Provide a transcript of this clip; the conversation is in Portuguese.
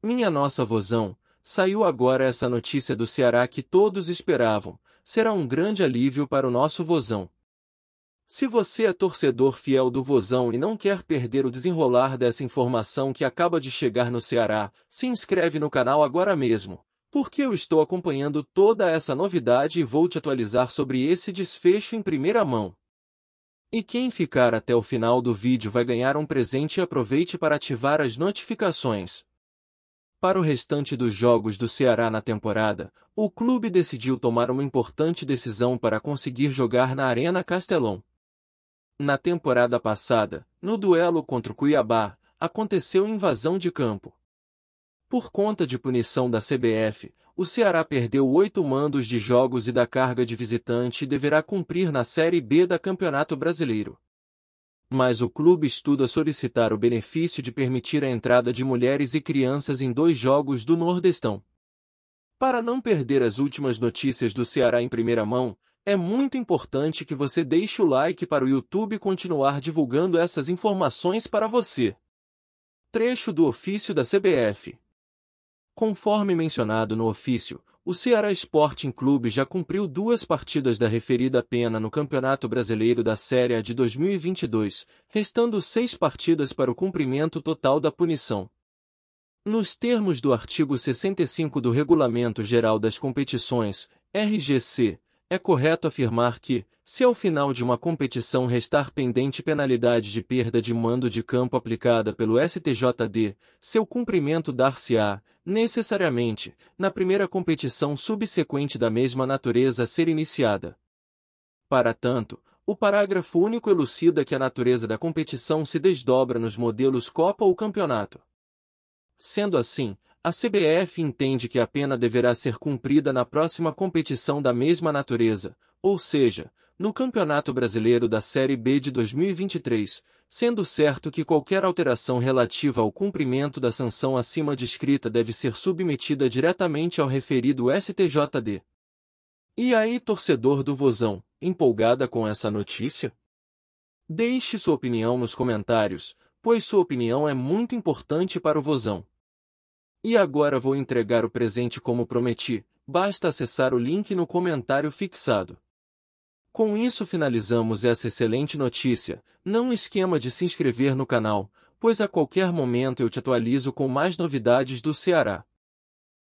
Minha nossa vozão, saiu agora essa notícia do Ceará que todos esperavam, será um grande alívio para o nosso vozão. Se você é torcedor fiel do Vozão e não quer perder o desenrolar dessa informação que acaba de chegar no Ceará, se inscreve no canal agora mesmo, porque eu estou acompanhando toda essa novidade e vou te atualizar sobre esse desfecho em primeira mão. E quem ficar até o final do vídeo vai ganhar um presente e aproveite para ativar as notificações, para o restante dos jogos do Ceará na temporada, o clube decidiu tomar uma importante decisão para conseguir jogar na Arena Castelão. Na temporada passada, no duelo contra o Cuiabá, aconteceu invasão de campo. Por conta de punição da CBF, o Ceará perdeu oito mandos de jogos e da carga de visitante e deverá cumprir na Série B da Campeonato Brasileiro mas o clube estuda solicitar o benefício de permitir a entrada de mulheres e crianças em dois jogos do Nordestão. Para não perder as últimas notícias do Ceará em primeira mão, é muito importante que você deixe o like para o YouTube continuar divulgando essas informações para você. Trecho do ofício da CBF. Conforme mencionado no ofício, o Ceará Sporting Clube já cumpriu duas partidas da referida pena no Campeonato Brasileiro da Série A de 2022, restando seis partidas para o cumprimento total da punição. Nos termos do artigo 65 do Regulamento Geral das Competições, RGC, é correto afirmar que, se ao final de uma competição restar pendente penalidade de perda de mando de campo aplicada pelo STJD, seu cumprimento dar-se-á, necessariamente, na primeira competição subsequente da mesma natureza a ser iniciada. Para tanto, o parágrafo único elucida que a natureza da competição se desdobra nos modelos Copa ou Campeonato. Sendo assim, a CBF entende que a pena deverá ser cumprida na próxima competição da mesma natureza, ou seja, no Campeonato Brasileiro da Série B de 2023, sendo certo que qualquer alteração relativa ao cumprimento da sanção acima descrita deve ser submetida diretamente ao referido STJD. E aí, torcedor do Vozão, empolgada com essa notícia? Deixe sua opinião nos comentários, pois sua opinião é muito importante para o Vozão. E agora vou entregar o presente como prometi, basta acessar o link no comentário fixado. Com isso finalizamos essa excelente notícia. Não esquema de se inscrever no canal, pois a qualquer momento eu te atualizo com mais novidades do Ceará.